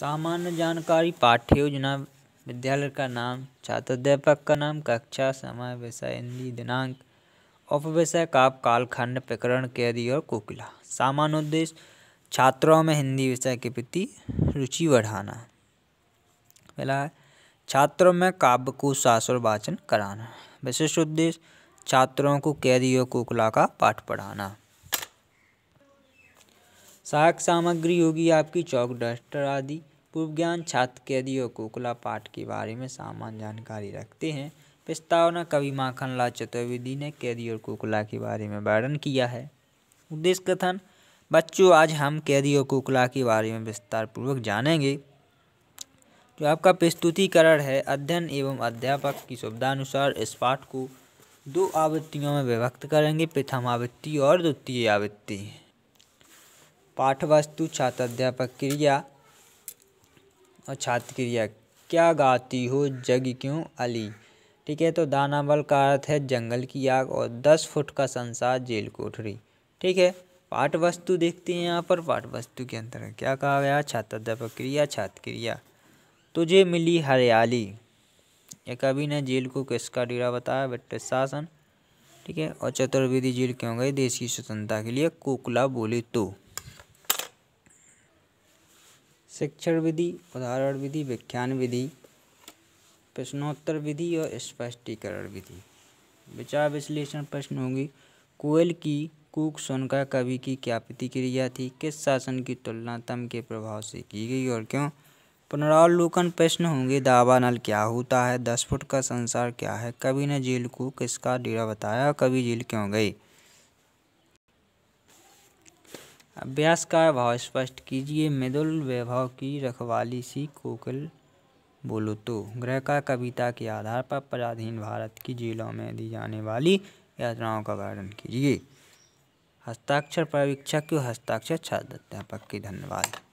सामान्य जानकारी पाठ्य योजना विद्यालय का नाम छात्र अध्यापक का नाम कक्षा समय विषय हिंदी दिनांक उप विषय काप कालखंड प्रकरण कैदी और कोकिला सामान्य उद्देश्य छात्रों में हिंदी विषय के प्रति रुचि बढ़ाना पहला छात्रों में काव्य को शास्त्र वाचन कराना विशिष्ट उद्देश्य छात्रों को कैदी और कोकिला का पाठ पढ़ाना सहायक सामग्री होगी आपकी चौक डस्टर आदि पूर्व ज्ञान छात्र कैदी और कोकुला पाठ के बारे में सामान्य जानकारी रखते हैं प्रस्तावना कवि माखनलाल चतुर्वेदी ने कैदी और कोकुला के बारे में वर्णन किया है उद्देश्य कथन बच्चों आज हम कैदी और कोकुला के बारे में विस्तार पूर्वक जानेंगे जो आपका प्रस्तुतिकरण है अध्ययन एवं अध्यापक की सुविधानुसार इस पाठ को दो आवृत्तियों में विभक्त करेंगे प्रथम आवृत्ति और द्वितीय आवृत्ति पाठ वस्तु छात्र अध्यापक क्रिया और छात्र क्रिया क्या गाती हो जग क्यों अली ठीक है तो दानाबल का अर्थ है जंगल की आग और दस फुट का संसार जेल कोठरी ठीक है पाठ वस्तु देखते हैं यहाँ पर पाठ वस्तु के अंतर्गत क्या कहा गया छात्राध्यापक क्रिया छात्र क्रिया तुझे मिली हरियाली ये कभी ने जेल को किसका डेरा बताया ब्रिटिश शासन ठीक है और चतुर्वेदी जेल क्यों गए देश की स्वतंत्रता के लिए कोकला बोले तो शिक्षण विधि उदाहरण विधि विज्ञान विधि प्रश्नोत्तर विधि और स्पष्टीकरण विधि विचार विश्लेषण प्रश्न होंगे कोयल की कुक सुनकर कवि की क्या प्रतिक्रिया थी किस शासन की तुलना तम के प्रभाव से की गई और क्यों पुनरावलोकन प्रश्न होंगे नल क्या होता है दस फुट का संसार क्या है कवि ने जेल को किसका डेरा बताया कवि जेल क्यों गई अभ्यास का भाव स्पष्ट कीजिए मृदुल वैभव की रखवाली सी कोकल बोलो तो ग्रह का कविता के आधार पर पराधीन भारत की जेलों में दी जाने वाली यात्राओं का वर्णन कीजिए हस्ताक्षर परीक्षा क्यों हस्ताक्षर छात्र अध्यापक की धन्यवाद